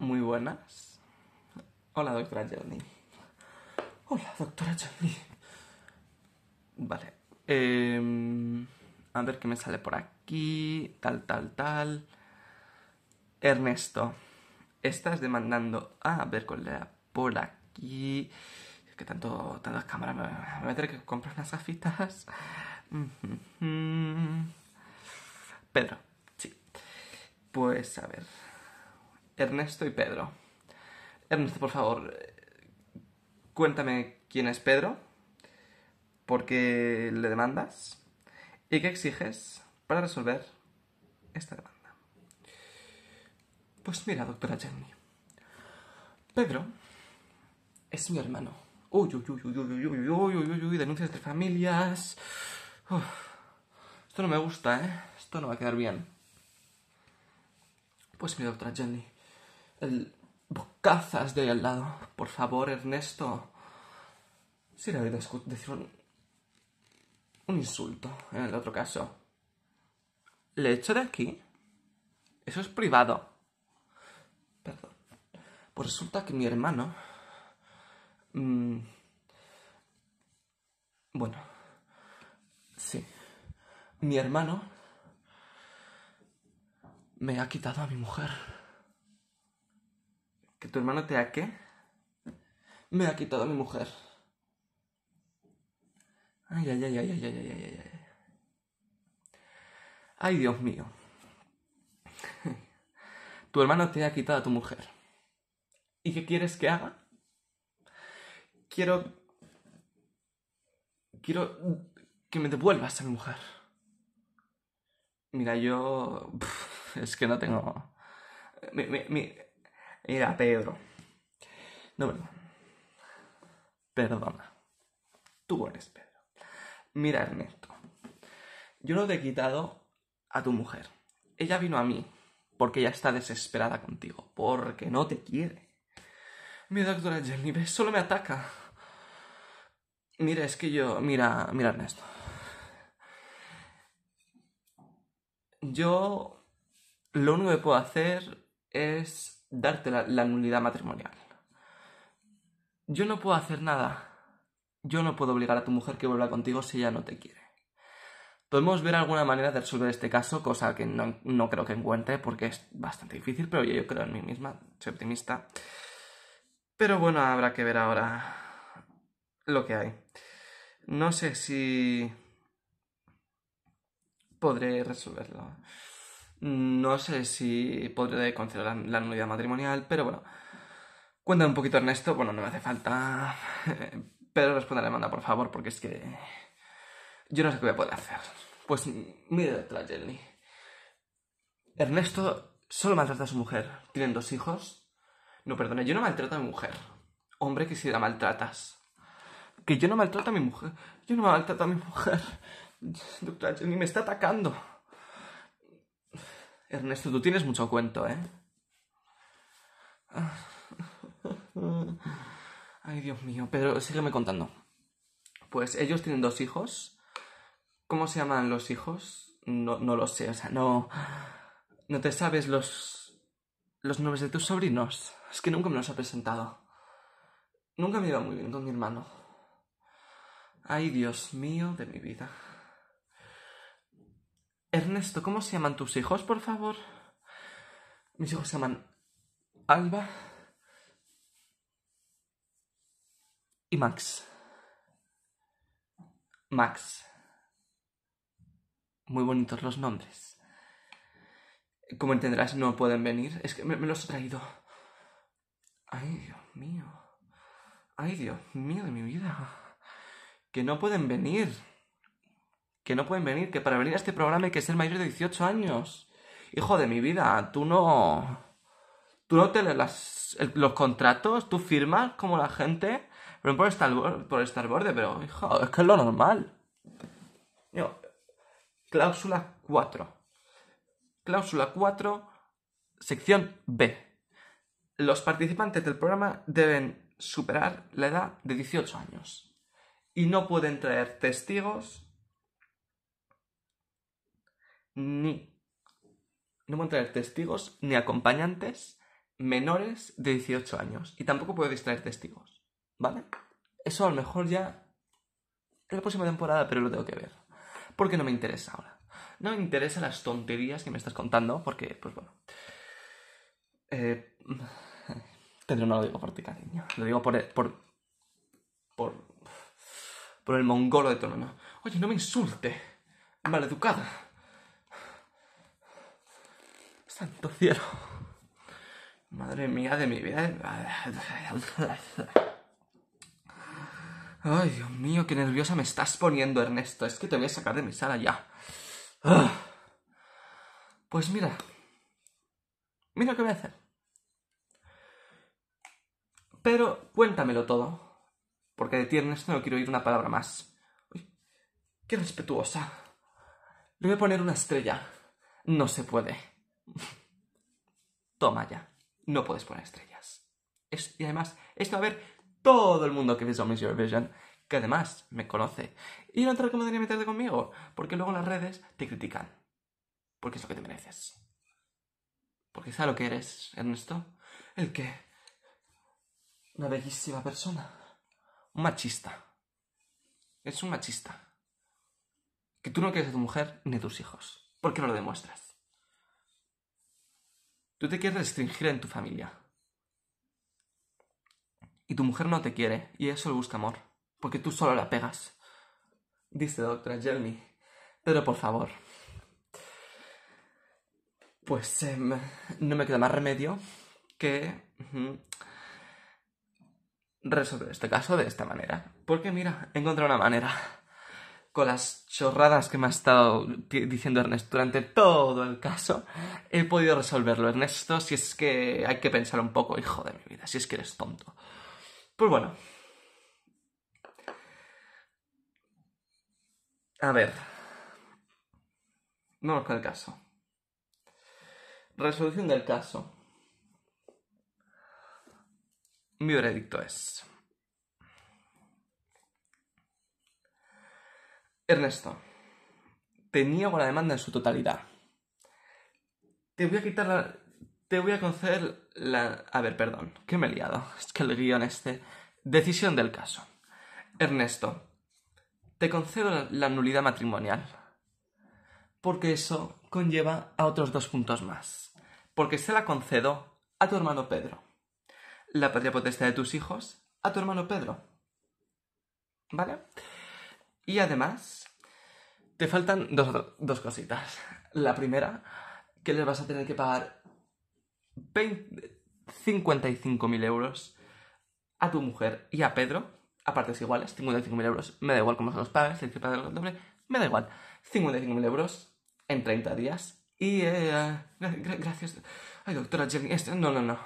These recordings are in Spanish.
Muy buenas. Hola, doctora Johnny. Hola, doctora Johnny. Vale. Em, a ver qué me sale por aquí. Tal, tal, tal. Ernesto. Estás demandando. a ver cuál era por aquí. Es que tanto, tantas cámaras. Me, voy a tener que comprar unas gafitas. Pedro. Sí. Pues a ver. Ernesto y Pedro. Ernesto, por favor, cuéntame quién es Pedro, por qué le demandas y qué exiges para resolver esta demanda. Pues mira, doctora Jenny. Pedro es mi hermano. Uy, uy, uy, uy, uy, uy, uy, uy, uy, uy, denuncias de familias. Esto no me gusta, ¿eh? Esto no va a quedar bien. Pues mira, doctora Jenny el bocazas de ahí al lado. Por favor, Ernesto. Si le escuchado decir un, un insulto, en el otro caso. ¿Le echo de aquí? Eso es privado. Perdón. Pues resulta que mi hermano... Mm, bueno. Sí. Mi hermano... Me ha quitado a mi mujer tu hermano te ha qué? Me ha quitado a mi mujer. Ay, ay, ay, ay, ay, ay, ay, ay, ay. Ay, Dios mío. tu hermano te ha quitado a tu mujer. ¿Y qué quieres que haga? Quiero... Quiero que me devuelvas a mi mujer. Mira, yo... Es que no tengo... Mira, Pedro. No, perdón. Perdona. Tú eres Pedro. Mira, Ernesto. Yo no te he quitado a tu mujer. Ella vino a mí porque ella está desesperada contigo, porque no te quiere. mi doctora Jenny, solo me ataca. Mira, es que yo. Mira, mira, Ernesto. Yo. Lo único que puedo hacer es darte la, nulidad matrimonial. Yo no puedo hacer nada. Yo no puedo obligar a tu mujer que vuelva contigo si ella no te quiere. Podemos ver alguna manera de resolver este caso, cosa que no, no, creo que encuentre porque es bastante difícil, pero yo creo en mí misma, soy optimista. Pero bueno, habrá que ver ahora lo que hay. No sé si podré resolverlo. No sé si podré considerar la, nulidad matrimonial, pero bueno. Cuéntame un poquito, Ernesto. Bueno, no me hace falta. Pero responde a la demanda, por favor, porque es que. Yo no sé qué voy a poder hacer. Pues mire detrás, Jenny. Ernesto solo maltrata a su mujer. Tienen dos hijos. No, perdone, yo no maltrato a mi mujer. Hombre, que si la maltratas. Que yo no maltrato a mi mujer. Yo no maltrato a mi mujer. Doctora Jenny me está atacando. Ernesto, tú tienes mucho cuento, ¿eh? Ay, Dios mío. pero sígueme contando. Pues ellos tienen dos hijos. ¿Cómo se llaman los hijos? No, no lo sé, o sea, no. No te sabes los. los nombres de tus sobrinos. Es que nunca me los ha presentado. Nunca me iba muy bien con mi hermano. Ay, Dios mío de mi vida. Ernesto, ¿cómo se llaman tus hijos, por favor? Mis hijos se llaman Alba y Max. Max. Muy bonitos los nombres. Como entenderás, no pueden venir. Es que me, los he traído. Ay, Dios mío. Ay, Dios mío de mi vida. Que no pueden venir que no pueden venir, que para venir a este programa hay que ser mayor de 18 años. Hijo de mi vida, tú no... Tú no te lees los contratos, tú firmas como la gente, pero por estar, por estar borde, pero hijo, es que es lo normal. Yo, cláusula 4. Cláusula 4, sección B. Los participantes del programa deben superar la edad de 18 años y no pueden traer testigos ni no puedo traer testigos ni acompañantes menores de 18 años. Y tampoco puedo distraer testigos, ¿vale? Eso a lo mejor ya en la próxima temporada, pero lo tengo que ver. Porque no me interesa ahora. No me interesan las tonterías que me estás contando, porque, pues bueno. Eh, Pedro, no lo digo por ti, cariño. Lo digo por. por. por. por el mongolo de tono. Oye, no me insulte. Maleducada. Santo cielo. Madre mía de mi vida. Ay, Dios mío, qué nerviosa me estás poniendo, Ernesto. Es que te voy a sacar de mi sala ya. Ah. Pues mira. Mira lo que voy a hacer. Pero cuéntamelo todo. Porque de ti, Ernesto, no quiero oír una palabra más. qué respetuosa. Le voy a poner una estrella. No se puede. Toma ya, no puedes poner estrellas. y además, esto va a ver todo el mundo que ve Miss Vision que además me conoce. Y no te recomendaría meterte conmigo, porque luego las redes te critican. Porque es lo que te mereces. Porque ¿sabes lo que eres, Ernesto? El que... Una bellísima persona. Un machista. Es un machista. Que tú no quieres a tu mujer ni a tus hijos. Porque no lo demuestras. Tú te quieres restringir en tu familia. Y tu mujer no te quiere, y eso le busca amor, porque tú solo la pegas. Dice doctora Jelly. Pero por favor. Pues em, no me queda más remedio que resolver este caso de esta manera. Porque mira, encontré una manera con las chorradas que me ha estado diciendo Ernesto durante todo el caso, he podido resolverlo. Ernesto, si es que hay que pensar un poco, hijo de mi vida, si es que eres tonto. Pues bueno. A ver. Vamos con el caso. Resolución del caso. Mi veredicto es... Ernesto, te niego la demanda en su totalidad. Te voy a quitar la... Te voy a conceder la... A ver, perdón, que me he liado. Es que el guión este... Decisión del caso. Ernesto, te concedo la nulidad matrimonial. Porque eso conlleva a otros dos puntos más. Porque se la concedo a tu hermano Pedro. La patria potestad de tus hijos a tu hermano Pedro. ¿Vale? Y además, te faltan dos, cositas. La primera, que les vas a tener que pagar 55.000 euros a tu mujer y a Pedro, a partes iguales, 55.000 euros, me da igual cómo se los pagues, si pagas el doble, me da igual, 55.000 euros en 30 días. Y, eh, gracias. Ay, doctora Jenny, no, no, no.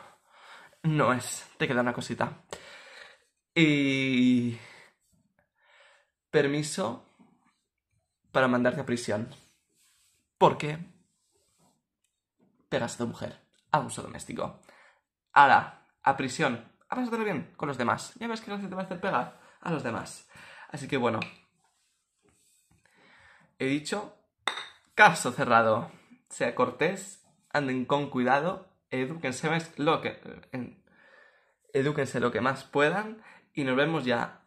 No es, te queda una cosita. Y permiso para mandarte a prisión. qué? pegas a tu mujer, abuso doméstico. Ahora, a prisión, a bien con los demás. Ya ves que no se te va a hacer pegar a los demás. Así que bueno, he dicho caso cerrado. Sea cortés, anden con cuidado, eduquense lo que, edúquense lo que más puedan y nos vemos ya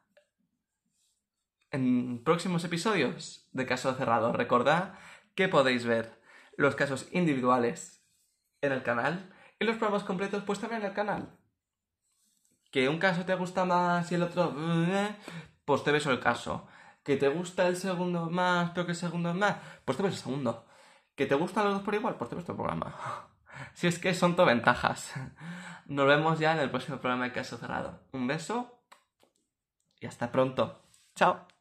en próximos episodios de Caso Cerrado. Recordad que podéis ver los casos individuales en el canal y los programas completos pues también en el canal. Que un caso te gusta más y el otro... Pues te beso el caso. Que te gusta el segundo más, pero que el segundo más... Pues te ves el segundo. Que te gustan los dos por igual, pues te ves el programa. Si es que son tu ventajas. Nos vemos ya en el próximo programa de Caso Cerrado. Un beso y hasta pronto. Chao.